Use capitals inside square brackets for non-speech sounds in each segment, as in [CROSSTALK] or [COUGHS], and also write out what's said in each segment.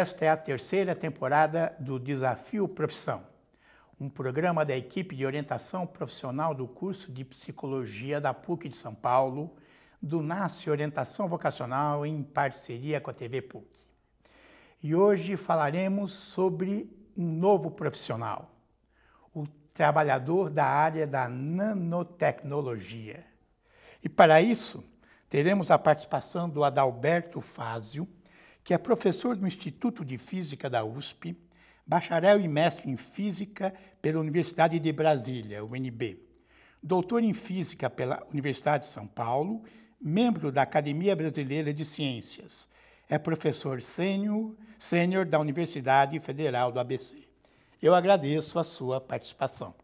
Esta é a terceira temporada do Desafio Profissão, um programa da equipe de orientação profissional do curso de Psicologia da PUC de São Paulo, do NASCE Orientação Vocacional, em parceria com a TV PUC. E hoje falaremos sobre um novo profissional, o trabalhador da área da nanotecnologia. E para isso, teremos a participação do Adalberto Fázio, que é professor do Instituto de Física da USP, bacharel e mestre em Física pela Universidade de Brasília, UNB, doutor em Física pela Universidade de São Paulo, membro da Academia Brasileira de Ciências. É professor sênior, sênior da Universidade Federal do ABC. Eu agradeço a sua participação.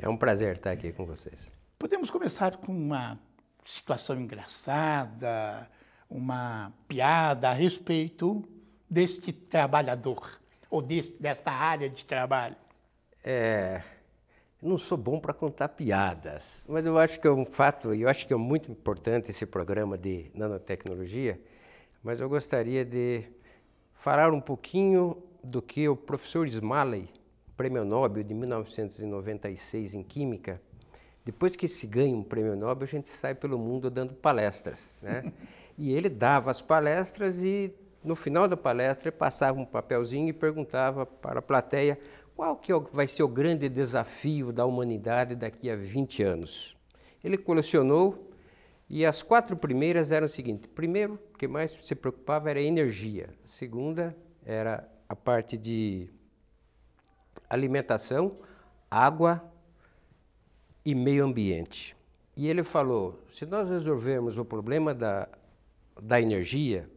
É um prazer estar aqui com vocês. Podemos começar com uma situação engraçada, uma piada a respeito deste trabalhador ou deste desta área de trabalho? É, não sou bom para contar piadas, mas eu acho que é um fato, e eu acho que é muito importante esse programa de nanotecnologia, mas eu gostaria de falar um pouquinho do que o professor Smalley, prêmio Nobel de 1996 em Química, depois que se ganha um prêmio Nobel, a gente sai pelo mundo dando palestras, né? [LAUGHS] E ele dava as palestras e no final da palestra ele passava um papelzinho e perguntava para a plateia qual que é vai ser o grande desafio da humanidade daqui a 20 anos. Ele colecionou e as quatro primeiras eram o seguinte: primeiro, o que mais se preocupava era a energia. segunda era a parte de alimentação, água e meio ambiente. E ele falou: se nós resolvermos o problema da da energia,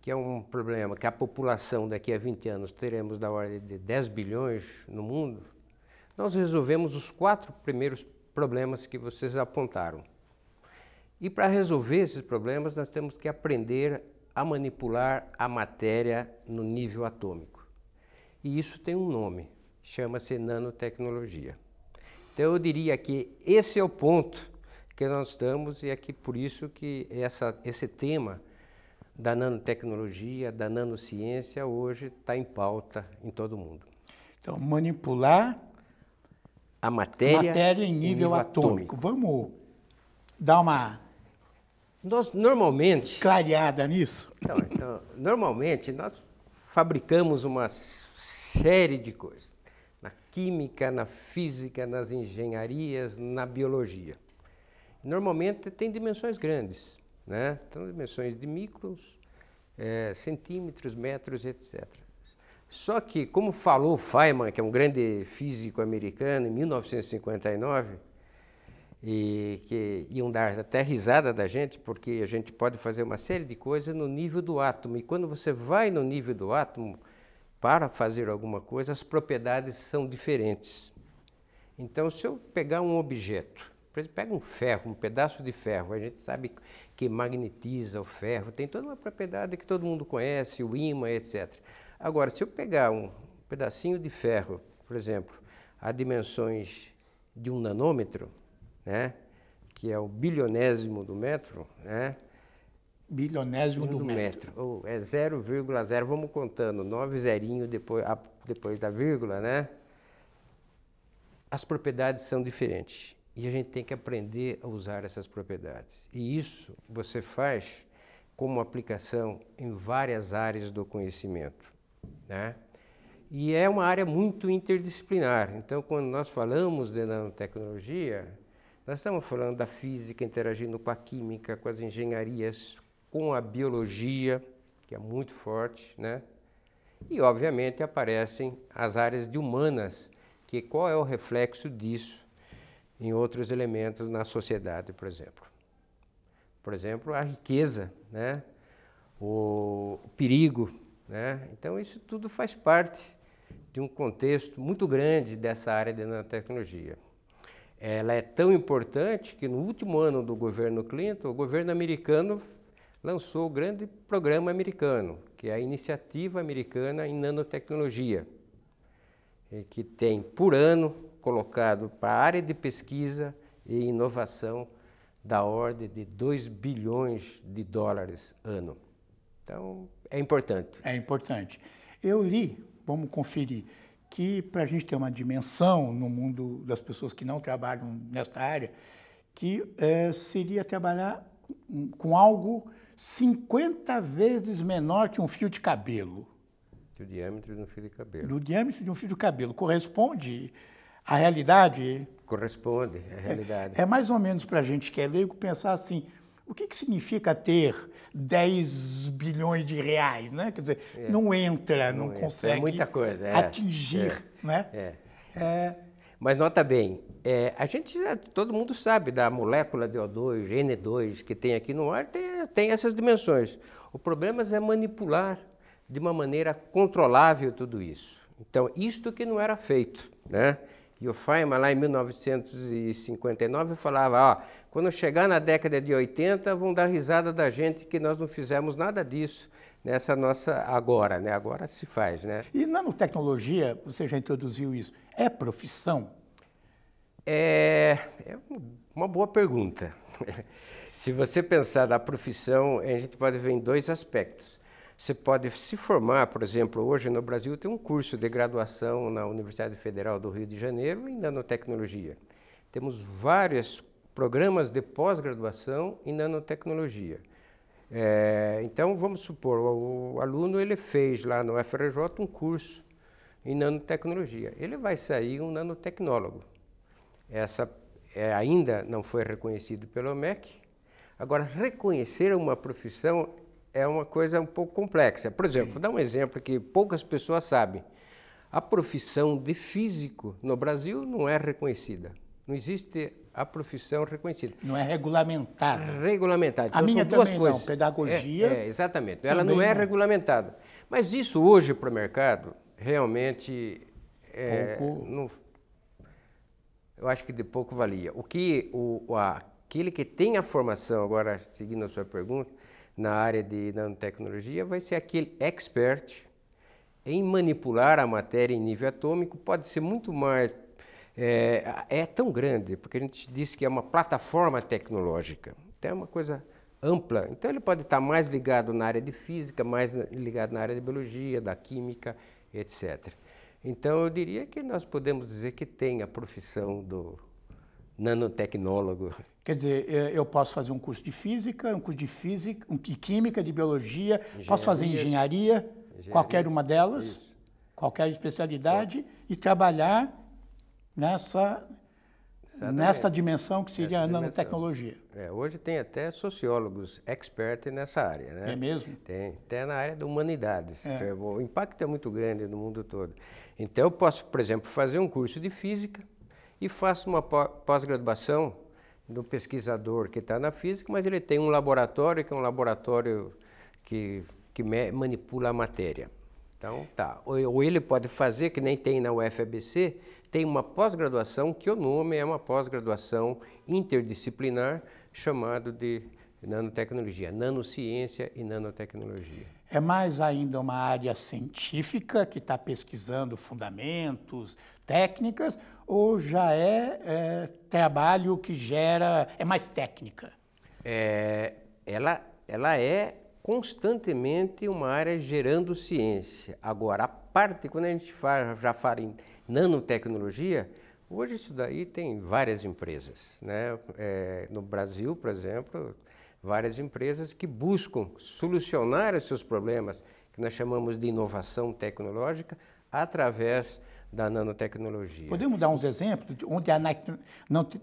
que é um problema que a população daqui a 20 anos teremos da ordem de 10 bilhões no mundo, nós resolvemos os quatro primeiros problemas que vocês apontaram. E para resolver esses problemas, nós temos que aprender a manipular a matéria no nível atômico. E isso tem um nome, chama-se nanotecnologia. Então eu diria que esse é o ponto que nós estamos e é que por isso que essa, esse tema da nanotecnologia, da nanociência hoje está em pauta em todo mundo. Então, manipular a matéria, matéria em nível, nível atômico. atômico. Vamos dar uma nós normalmente clareada nisso. Então, então, normalmente nós fabricamos uma série de coisas na química, na física, nas engenharias, na biologia normalmente tem dimensões grandes, né? Então, dimensões de micros, é, centímetros, metros, etc. Só que, como falou Feynman, que é um grande físico americano, em 1959, e que iam dar até risada da gente, porque a gente pode fazer uma série de coisas no nível do átomo. E quando você vai no nível do átomo para fazer alguma coisa, as propriedades são diferentes. Então, se eu pegar um objeto por exemplo, pega um ferro, um pedaço de ferro, a gente sabe que magnetiza o ferro, tem toda uma propriedade que todo mundo conhece, o ímã, etc. Agora, se eu pegar um pedacinho de ferro, por exemplo, a dimensões de um nanômetro, né, que é o bilionésimo do metro, né, bilionésimo do, do metro. metro. Oh, é 0,0, vamos contando, nove zerinho depois, depois da vírgula, né? As propriedades são diferentes. E a gente tem que aprender a usar essas propriedades. E isso você faz como aplicação em várias áreas do conhecimento. Né? E é uma área muito interdisciplinar. Então, quando nós falamos de nanotecnologia, nós estamos falando da física interagindo com a química, com as engenharias, com a biologia, que é muito forte, né? E, obviamente, aparecem as áreas de humanas, que qual é o reflexo disso em outros elementos na sociedade, por exemplo. Por exemplo, a riqueza, né? o perigo. Né? Então, isso tudo faz parte de um contexto muito grande dessa área de nanotecnologia. Ela é tão importante que no último ano do governo Clinton, o governo americano lançou o grande programa americano, que é a Iniciativa Americana em Nanotecnologia, que tem por ano colocado para a área de pesquisa e inovação da ordem de 2 bilhões de dólares ano. Então, é importante. É importante. Eu li, vamos conferir, que para a gente ter uma dimensão no mundo das pessoas que não trabalham nesta área, que é, seria trabalhar com, algo 50 vezes menor que um fio de cabelo. Do diâmetro de um fio de cabelo. Do diâmetro de um fio de cabelo. Corresponde a realidade? Corresponde à é, realidade. É, é mais ou menos para a gente que é leigo pensar assim, o que, que significa ter 10 bilhões de reais, né? Quer dizer, é. não entra, não, não é consegue é muita coisa, é. atingir, é. né? Mas nota bem, a gente, todo mundo sabe da molécula de O2, N2 que tem aqui no ar, tem, tem essas dimensões. O problema é manipular de uma maneira controlável tudo isso. Então, isto que não era feito, né? E o Feynman, lá em 1959, falava, ó, quando chegar na década de 80, vão dar risada da gente que nós não fizemos nada disso nessa nossa agora, né? Agora se faz, né? E nanotecnologia, você já introduziu isso, é profissão? É, é uma boa pergunta. [LAUGHS] se você pensar na profissão, a gente pode ver em dois aspectos. Você pode se formar, por exemplo, hoje no Brasil tem um curso de graduação na Universidade Federal do Rio de Janeiro em nanotecnologia. Temos vários programas de pós-graduação em nanotecnologia. É, então, vamos supor, o, o, aluno ele fez lá no FRJ um curso em nanotecnologia. Ele vai sair um nanotecnólogo. Essa é, ainda não foi reconhecido pelo MEC. Agora, reconhecer uma profissão é uma coisa um pouco complexa. Por exemplo, Sim. vou dar um exemplo que poucas pessoas sabem. A profissão de físico no Brasil não é reconhecida. Não existe a profissão reconhecida. Não é regulamentada. Regulamentada. Então, a minha duas também coisas. não, pedagogia. É, é exatamente. Ela não é não. regulamentada. Mas isso hoje para o mercado realmente é, pouco... não, eu acho que de pouco valia. O que o, a, aquele que tem a formação agora seguindo a sua pergunta, na área de nanotecnologia vai ser aquele expert em manipular a matéria em nível atômico, pode ser muito mais. É, é tão grande, porque a gente disse que é uma plataforma tecnológica, então é uma coisa ampla. Então ele pode estar mais ligado na área de física, mais ligado na área de biologia, da química, etc. Então eu diria que nós podemos dizer que tem a profissão do nanotecnólogo. Quer dizer, é, eu posso fazer um curso de física, um curso de física, um de química, de biologia, Engenharia, posso fazer engenharia, engenharia, qualquer uma delas, isso. qualquer especialidade é. e trabalhar nessa Exatamente. nessa dimensão que seria a nanotecnologia. É, hoje tem até sociólogos expertos nessa área, né? É mesmo? Tem, até na área da humanidades. É. O impacto é muito grande no mundo todo. Então eu posso, por exemplo, fazer um curso de física e faço uma pós-graduação do pesquisador que está na física, mas ele tem um laboratório que é um laboratório que, que manipula a matéria. Então, tá. Ou, ele pode fazer, que nem tem na UFABC, tem uma pós-graduação que o nome é uma pós-graduação interdisciplinar chamado de nanotecnologia, nanociência e nanotecnologia. É mais ainda uma área científica que está pesquisando fundamentos, técnicas, ou já é, é, trabalho que gera. é mais técnica? É, ela, ela é constantemente uma área gerando ciência. Agora, a parte, quando a gente fala, já fala em nanotecnologia, hoje isso daí tem várias empresas. Né? É, no Brasil, por exemplo, várias empresas que buscam solucionar os seus problemas, que nós chamamos de inovação tecnológica, através da nanotecnologia. Podemos dar uns exemplos de onde a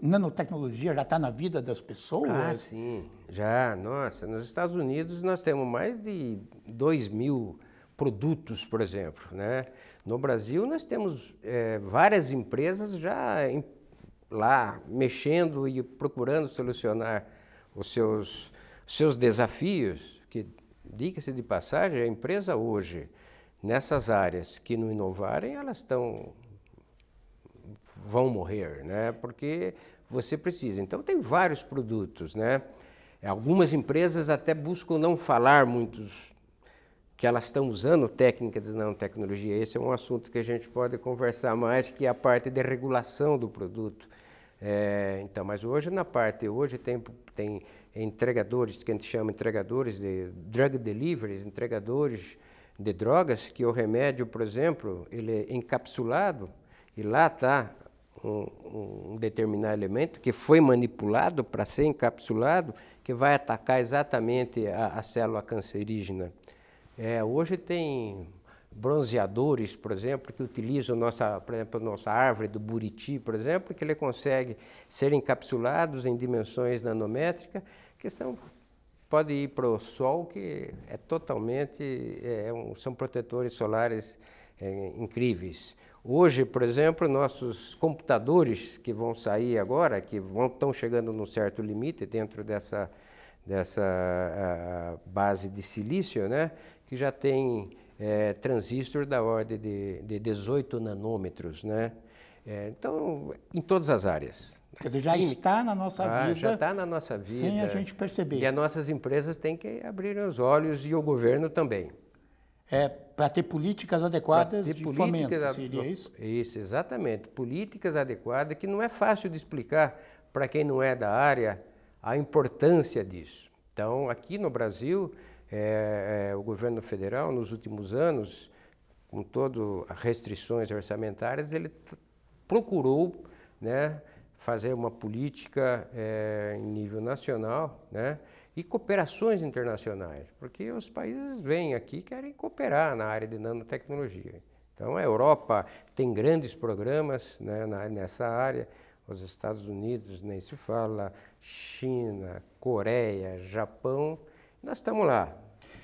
nanotecnologia já está na vida das pessoas? Ah, sim. Já, nossa. Nos Estados Unidos nós temos mais de 2 mil produtos, por exemplo. Né? No Brasil nós temos é, várias empresas já em, lá mexendo e procurando solucionar os seus, seus desafios, que, diga-se de passagem, a empresa hoje, nessas áreas que não inovarem, elas estão vão morrer, né? Porque você precisa. Então tem vários produtos, né? Algumas empresas até buscam não falar muitos que elas estão usando técnicas de nanotecnologia. Esse é um assunto que a gente pode conversar mais, que é a parte de regulação do produto. É, então, mas hoje na parte hoje tem tem entregadores, que a gente chama entregadores de drug deliveries, entregadores de drogas, que o remédio, por exemplo, ele é encapsulado e lá está um, um, determinado elemento que foi manipulado para ser encapsulado, que vai atacar exatamente a, a célula cancerígena. É, hoje tem bronzeadores, por exemplo, que utilizam nossa, por exemplo, nossa árvore do buriti, por exemplo, que ele consegue ser encapsulados em dimensões nanométricas, que são pode ir para o sol, que é totalmente é, é, um, são protetores solares é, incríveis. Hoje, por exemplo, nossos computadores que vão sair agora, que vão, estão chegando num certo limite dentro dessa, dessa a, ah, base de silício, né, que já tem é, transistor da ordem de, de 18 nanômetros, né? É, então, em todas as áreas. Quer dizer, já está na nossa ah, vida. Já está na nossa vida. Sem a gente perceber. E as nossas empresas têm que abrir os olhos e o governo também. É, para ter políticas adequadas ter de políticas fomento, seria isso? Isso, exatamente. Políticas adequadas, que não é fácil de explicar para quem não é da área a importância disso. Então, aqui no Brasil, é, é, o governo federal, nos últimos anos, com todas as restrições orçamentárias, ele procurou né, fazer uma política é, em nível nacional né, e cooperações internacionais, porque os países vêm aqui e querem cooperar na área de nanotecnologia. Então, a Europa tem grandes programas né, na, nessa área, os Estados Unidos nem se fala, China, Coreia, Japão, nós estamos lá,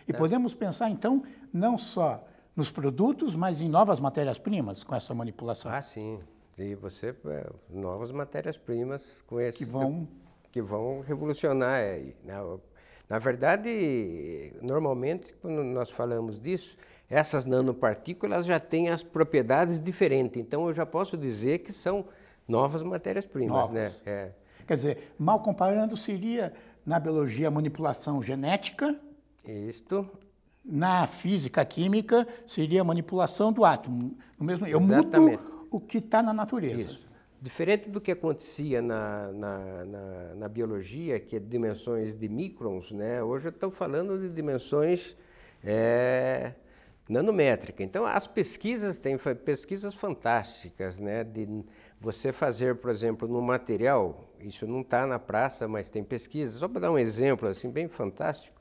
e podemos pensar, então, não só nos produtos, mas em novas matérias-primas com essa manipulação. Ah, sim. E você, é, novas matérias-primas com esse... Que vão... Que vão revolucionar. É, na, né, na verdade, normalmente, quando nós falamos disso, essas nanopartículas já têm as propriedades diferentes. Então, eu já posso dizer que são novas matérias-primas, né? É. Quer dizer, mal comparando, seria na biologia manipulação genética, isto. Na física química, seria a manipulação do átomo. No mesmo, eu Exatamente. mudo o que está na natureza. Isso. Diferente do que acontecia na, na, na, na biologia, que é dimensões de microns, né? hoje estão falando de dimensões é, nanométrica. Então, as pesquisas têm pesquisas fantásticas, né? De você fazer, por exemplo, no material, isso não está na praça, mas tem pesquisas. Só para dar um exemplo assim bem fantástico,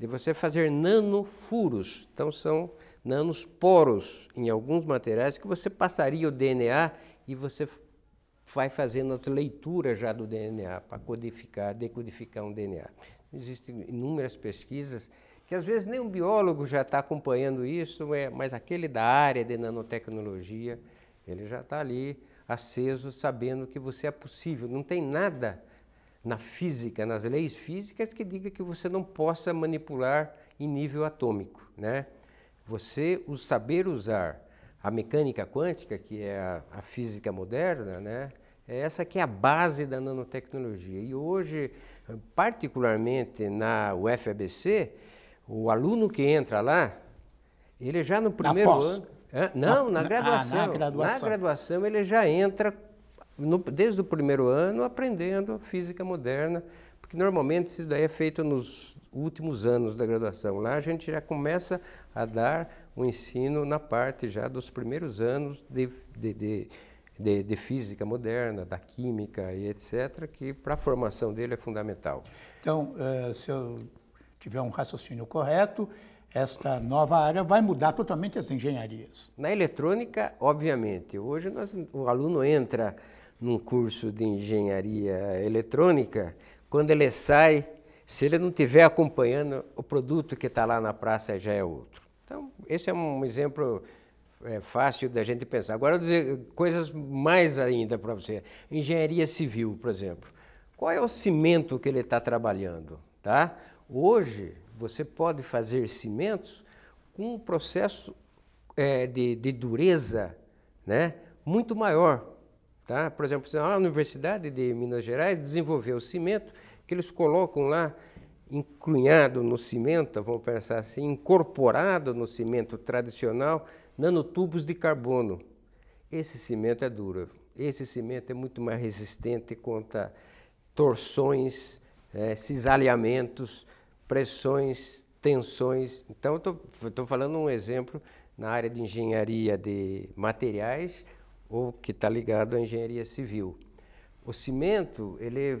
de você fazer nanofuros. Então são nanos poros em alguns materiais que você passaria o DNA e você vai fazendo as leituras já do DNA para codificar, decodificar um DNA. Existem inúmeras pesquisas que às vezes nem um biólogo já está acompanhando isso, é, mas aquele da área de nanotecnologia, ele já está ali aceso, sabendo que você é possível. Não tem nada na física, nas leis físicas, que diga que você não possa manipular em nível atômico. Né? Você o saber usar a mecânica quântica, que é a, a física moderna, né? é essa que é a base da nanotecnologia. E hoje, particularmente na UFABC, o aluno que entra lá, ele já no primeiro ano... Hã? Não, na, na, graduação, ah, na graduação. Na graduação ele já entra no, desde o primeiro ano, aprendendo física moderna, porque normalmente isso daí é feito nos últimos anos da graduação. Lá a gente já começa a dar o ensino na parte já dos primeiros anos de, de, de de, de, física moderna, da química e etc., que para a formação dele é fundamental. Então, uh, se eu tiver um raciocínio correto, esta nova área vai mudar totalmente as engenharias. Na eletrônica, obviamente. Hoje nós, o aluno entra num curso de engenharia eletrônica, quando ele sai, se ele não estiver acompanhando, o produto que está lá na praça já é outro. Então, esse é um exemplo é, fácil da gente pensar. Agora, eu vou dizer coisas mais ainda para você. Engenharia civil, por exemplo. Qual é o cimento que ele está trabalhando? Tá? Hoje, você pode fazer cimentos com um processo é, de, de dureza né, muito maior Tá? Por exemplo, a Universidade de Minas Gerais desenvolveu o cimento, que eles colocam lá encunhado no cimento, vamos pensar assim, incorporado no cimento tradicional, nanotubos de carbono. Esse cimento é duro, esse cimento é muito mais resistente contra torções, é, cisalhamentos, pressões, tensões. Então, estou falando um exemplo na área de engenharia de materiais, ou que está ligado à engenharia civil. O cimento, ele,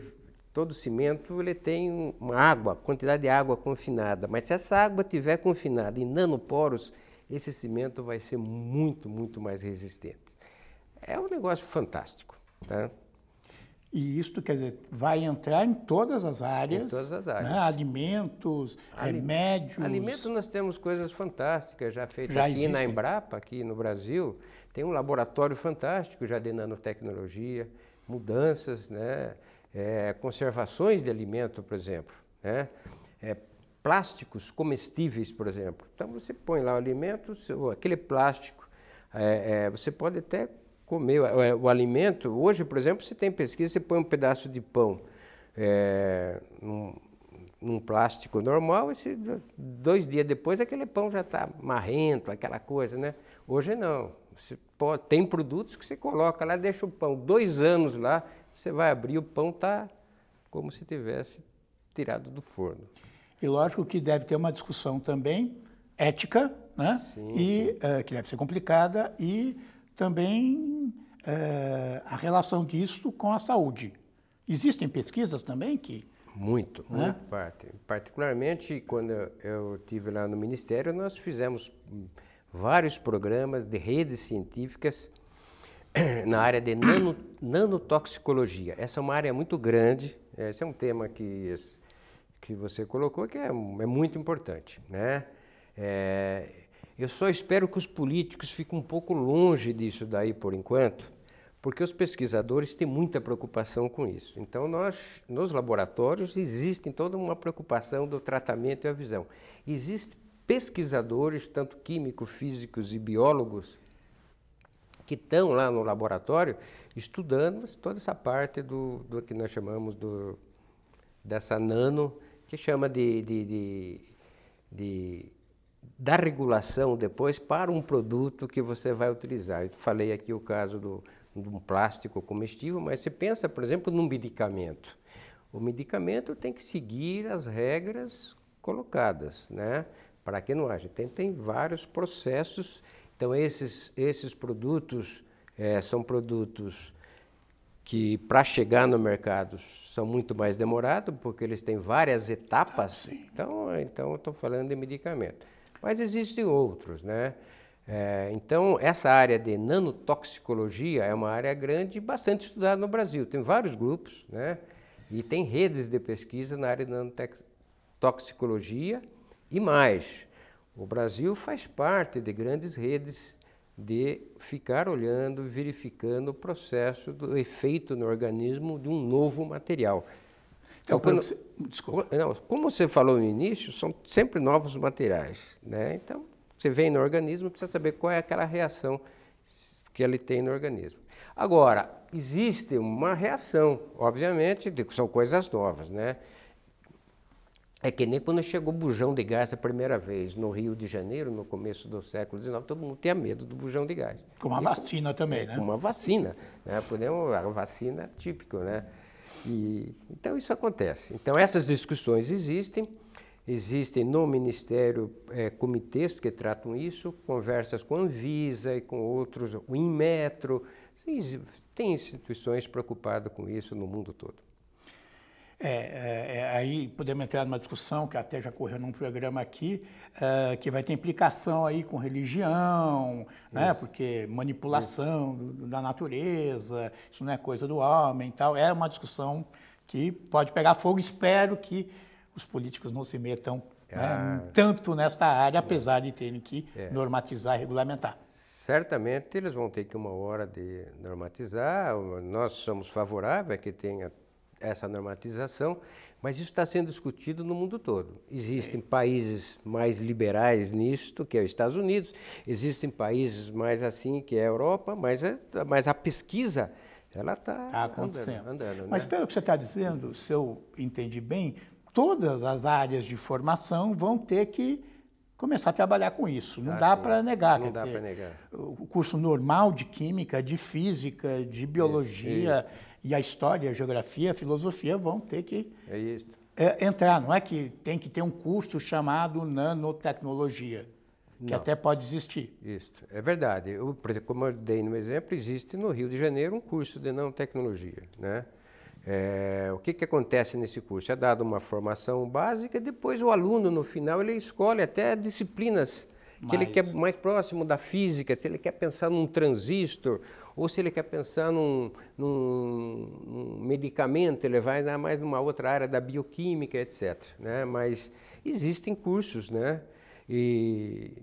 todo cimento, ele tem uma água, quantidade de água confinada, mas se essa água tiver confinada em nanoporos, esse cimento vai ser muito, muito mais resistente. É um negócio fantástico, tá? E isto, quer dizer, vai entrar em todas as áreas. Em todas as né? áreas. Né? Alimentos, remédios. Alimentos nós temos coisas fantásticas já feitas já aqui existem. na Embrapa, aqui no Brasil. Tem um laboratório fantástico já de nanotecnologia, mudanças, né? É, conservações de alimento, por exemplo. Né? É, plásticos comestíveis, por exemplo. Então você põe lá o alimento, aquele plástico, é, é, você pode até comer. O, é, o, alimento, hoje, por exemplo, você tem pesquisa, você põe um pedaço de pão é, num, num, plástico normal, se dois dias depois aquele pão já está marrento, aquela coisa, né? Hoje não. Pode, tem produtos que você coloca lá, deixa o pão dois anos lá, você vai abrir, o pão está como se tivesse tirado do forno. E lógico que deve ter uma discussão também ética, né? Sim, e sim. Uh, que deve ser complicada e também é, a relação disso com a saúde. Existem pesquisas também que... Muito, né? muito parte. Particularmente quando eu tive lá no Ministério, nós fizemos hum, vários programas de redes científicas [COUGHS] na área de nanotoxicologia. Essa é uma área muito grande, esse é um tema que, que você colocou que é, é muito importante. Né? É, eu só espero que os políticos fiquem um pouco longe disso daí por enquanto, porque os pesquisadores têm muita preocupação com isso. Então, nós, nos laboratórios, existe toda uma preocupação do tratamento e a visão. Existem pesquisadores, tanto químicos, físicos e biólogos, que estão lá no laboratório estudando toda essa parte do, do que nós chamamos do, dessa nano, que chama de, de, de, de da regulação depois para um produto que você vai utilizar. Eu falei aqui o caso do, de um plástico comestível, mas você pensa, por exemplo, num medicamento. O medicamento tem que seguir as regras colocadas, né? Para que não haja. Tem, tem vários processos. Então, esses, esses produtos é, são produtos que, para chegar no mercado, são muito mais demorados, porque eles têm várias etapas. Ah, então, então, estou falando de medicamento. Mas existem outros, né? É, então, essa área de nanotoxicologia é uma área grande e bastante estudada no Brasil. Tem vários grupos, né? E tem redes de pesquisa na área de nanotoxicologia e mais. O Brasil faz parte de grandes redes de ficar olhando, verificando o processo do efeito no organismo de um novo material. Então, quando, desculpa. Não, como você falou no início, são sempre novos materiais. Né? Então, você vem no organismo, precisa saber qual é aquela reação que ele tem no organismo. Agora, existe uma reação, obviamente, de, são coisas novas, né? É que nem quando chegou o bujão de gás a primeira vez no Rio de Janeiro, no começo do século XIX, todo mundo tinha medo do bujão de gás. Com uma e, vacina também, né? Com uma vacina, né? Podemos, a vacina típico, né? E, então isso acontece. Então essas discussões existem, existem no Ministério é, comitês que tratam isso, conversas com a Anvisa e com outros, o Inmetro, tem instituições preocupadas com isso no mundo todo. É, é, é, aí podemos entrar numa discussão que até já correu num programa aqui, é, que vai ter implicação aí com religião, né? porque manipulação do, da natureza, isso não é coisa do homem e tal. É uma discussão que pode pegar fogo. Espero que os políticos não se metam né? Ah. tanto nesta área, é. apesar de terem que é. normatizar e regulamentar. Certamente eles vão ter que uma hora de normatizar. Nós somos favoráveis a que tenha essa normatização, mas isso está sendo discutido no mundo todo. Existem é. países mais liberais nisto, que é os Estados Unidos, existem países mais assim, que é a Europa, mas, é, mas a pesquisa ela está tá, tá acontecendo. Andando, andando, mas né? pelo que você está dizendo, se eu entendi bem, todas as áreas de formação vão ter que começar a trabalhar com isso. Não ah, dá para negar. Não dá para negar. O curso normal de química, de física, de biologia, isso, isso. E a história, a geografia, a filosofia vão ter que é, é entrar. Não é que tem que ter um curso chamado nanotecnologia, que Não. até pode existir. Isso, é verdade. Eu, exemplo, como eu dei no exemplo, existe no Rio de Janeiro um curso de nanotecnologia, né? É, o que, que acontece nesse curso? É dada uma formação básica, depois o aluno, no final, ele escolhe até disciplinas que mais. ele quer mais próximo da física, se ele quer pensar num transistor ou se ele quer pensar num, num, num medicamento, ele vai né, mais numa outra área da bioquímica, etc. Né? Mas existem cursos, né? E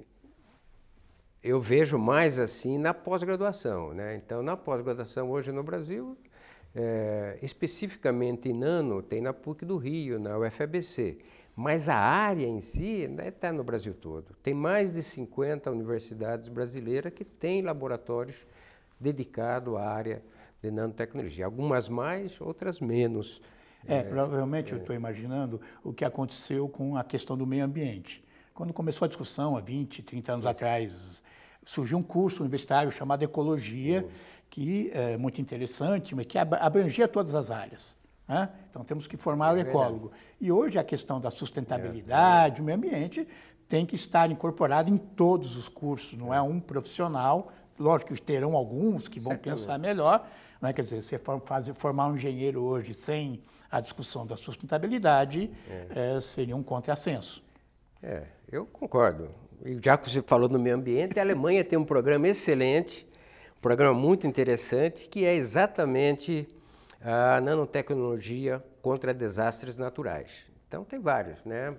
eu vejo mais assim na pós-graduação, né? Então, na pós-graduação hoje no Brasil, é, especificamente em nano, tem na PUC do Rio, na UFABC. Mas a área em si está né, no Brasil todo. Tem mais de 50 universidades brasileiras que têm laboratórios dedicado à área de nanotecnologia. Algumas mais, outras menos. É, é provavelmente, é. eu estou imaginando o que aconteceu com a questão do meio ambiente. Quando começou a discussão, há 20, 30 anos atrás, surgiu um curso universitário chamado Ecologia, que é muito interessante, mas que abrangia todas as áreas. Né? Então, temos que formar é o ecólogo. E hoje a questão da sustentabilidade, é, é. o meio ambiente, tem que estar incorporado em todos os cursos, não é, é um profissional lógico que terão alguns que vão pensar melhor, né? quer dizer, você for, formar um engenheiro hoje sem a discussão da sustentabilidade é. É, seria um contrassenso. É, eu concordo. E já que você falou do meio ambiente, a Alemanha tem um programa excelente, um programa muito interessante, que é exatamente a nanotecnologia contra desastres naturais. Então tem vários, né?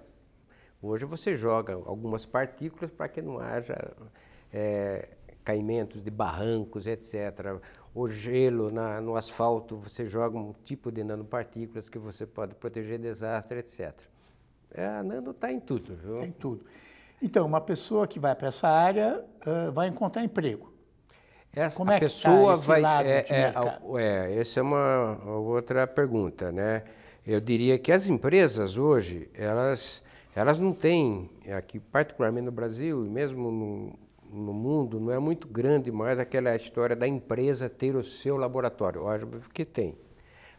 Hoje você joga algumas partículas para que não haja é, caimentos de barrancos, etc. O gelo na, no asfalto, você joga um tipo de nanopartículas que você pode proteger desastre, etc. É, a nano está em tudo. Viu? Tem tá tudo. Então, uma pessoa que vai para essa área uh, vai encontrar emprego. Essa, Como é pessoa que tá vai. é, é, é, essa é uma outra pergunta, né? Eu diria que as empresas hoje, elas, elas não têm, aqui particularmente no Brasil e mesmo no, no mundo não é muito grande mais aquela história da empresa ter o seu laboratório. Óbvio que tem.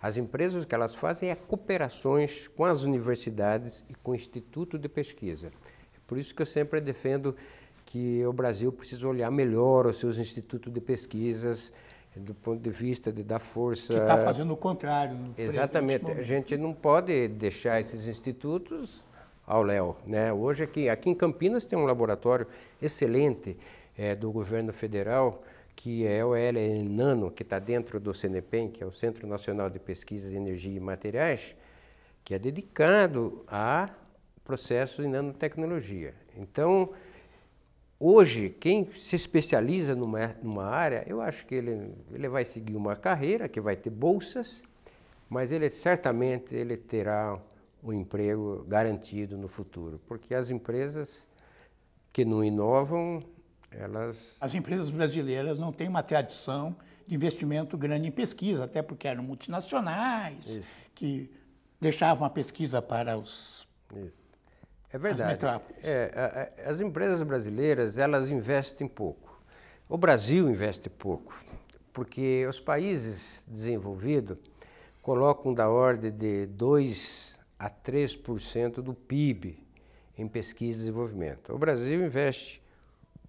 As empresas o que elas fazem é cooperações com as universidades e com o instituto de pesquisa. É por isso que eu sempre defendo que o Brasil precisa olhar melhor os seus institutos de pesquisas do ponto de vista de dar força. Que está fazendo o contrário. Né? Exatamente. A gente não pode deixar esses institutos ao Léo. Né? Hoje aqui, aqui em Campinas tem um laboratório excelente é, do governo federal, que é o LNANO, que está dentro do CNPEM, que é o Centro Nacional de Pesquisas Energia e Materiais, que é dedicado a processos em nanotecnologia. Então, hoje, quem se especializa numa, numa área, eu acho que ele, ele vai seguir uma carreira que vai ter bolsas, mas ele certamente ele terá o emprego garantido no futuro, porque as empresas que não inovam, elas... As empresas brasileiras não têm uma tradição de investimento grande em pesquisa, até porque eram multinacionais, Isso. que deixavam a pesquisa para os... Isso. É verdade. As, é, as empresas brasileiras, elas investem pouco. O Brasil investe pouco, porque os países desenvolvidos colocam da ordem de dois a 3% do PIB em pesquisa e desenvolvimento. O Brasil investe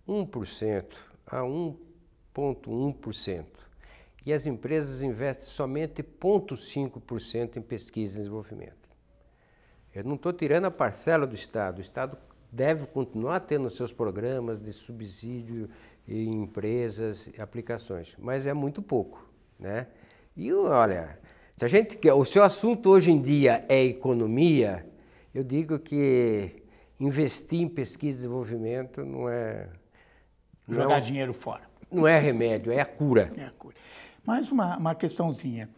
1% a 1,1%. E as empresas investem somente 0,5% em pesquisa e desenvolvimento. Eu não estou tirando a parcela do Estado. O Estado deve continuar tendo seus programas de subsídio em empresas, aplicações, mas é muito pouco, né? E olha, se a gente quer, o seu assunto hoje em dia é economia, eu digo que investir em pesquisa e desenvolvimento não é, é jogar não dinheiro fora. Não é remédio, é a cura. É a cura. Mais uma, uma questãozinha.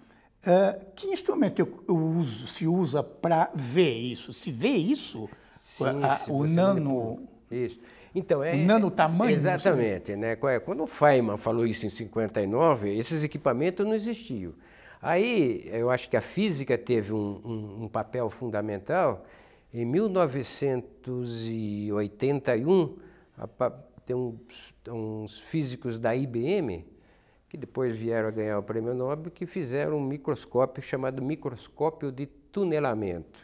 Uh, que instrumento eu, eu uso, se usa para ver isso? Se vê isso, Sim, a, se o nano. Isso. Então, é, o nano tamanho. Exatamente. Né? É? Quando o Feynman falou isso em 59, esses equipamentos não existiam. Aí eu acho que a física teve um, um, um papel fundamental. Em 1981, tem uns, uns físicos da IBM que depois vieram a ganhar o prêmio Nobel, que fizeram um microscópio chamado microscópio de tunelamento.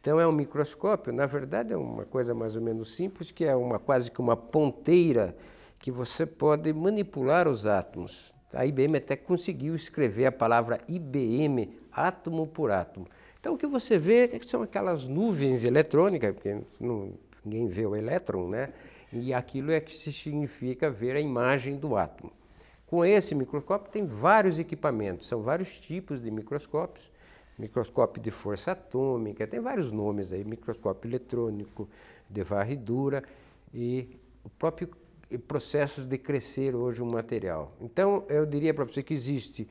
Então é um microscópio, na verdade é uma coisa mais ou menos simples, que é uma quase que uma ponteira que você pode manipular os átomos. A IBM até conseguiu escrever a palavra IBM átomo por átomo. Então o que você vê é que são aquelas nuvens eletrônicas, porque não, ninguém vê o elétron, né? E aquilo é que significa ver a imagem do átomo. Com esse microscópio tem vários equipamentos, são vários tipos de microscópios. Microscópio de força atômica, tem vários nomes aí, microscópio eletrônico, de varredura e o próprio processos de crescer hoje o material. Então, eu diria para você que existe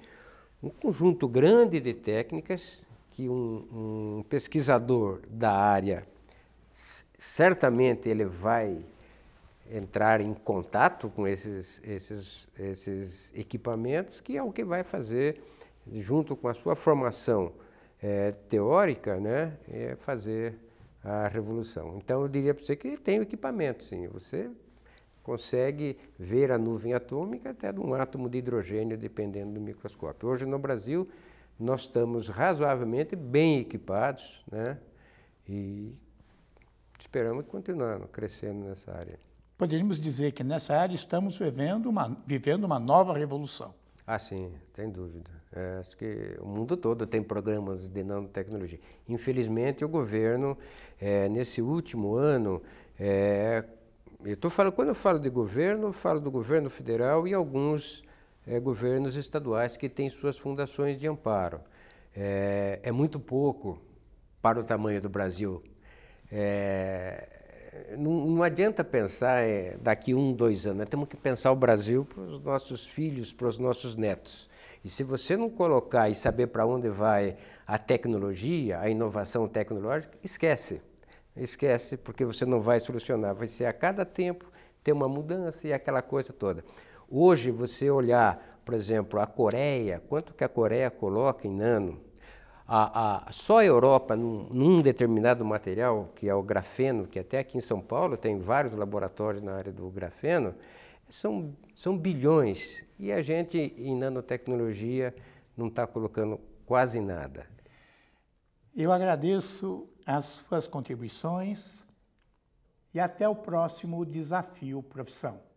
um conjunto grande de técnicas que um, um pesquisador da área certamente ele vai entrar em contato com esses, esses, esses equipamentos, que é o que vai fazer, junto com a sua formação é, teórica, né, é fazer a revolução. Então, eu diria para você que tem o equipamento, sim. Você consegue ver a nuvem atômica até de um átomo de hidrogênio, dependendo do microscópio. Hoje no Brasil nós estamos razoavelmente bem equipados né? e esperamos continuar crescendo nessa área. Poderíamos dizer que nessa área estamos vivendo uma, vivendo uma nova revolução. Ah, sim, sem dúvida. É, acho que o mundo todo tem programas de nanotecnologia. Infelizmente, o governo, é, nesse último ano, é, eu tô falando, quando eu falo de governo, eu falo do governo federal e alguns é, governos estaduais que têm suas fundações de amparo. É, é muito pouco para o tamanho do Brasil. É, não, não, adianta pensar é, daqui um, dois anos. Nós temos que pensar o Brasil para os nossos filhos, para os nossos netos. E se você não colocar e saber para onde vai a tecnologia, a inovação tecnológica, esquece. Esquece, porque você não vai solucionar. Vai ser a cada tempo ter uma mudança e aquela coisa toda. Hoje, você olhar, por exemplo, a Coreia, quanto que a Coreia coloca em nano? A, a, só a Europa, num, num, determinado material, que é o grafeno, que até aqui em São Paulo tem vários laboratórios na área do grafeno, são, são bilhões. E a gente, em nanotecnologia, não está colocando quase nada. Eu agradeço as suas contribuições e até o próximo desafio profissão.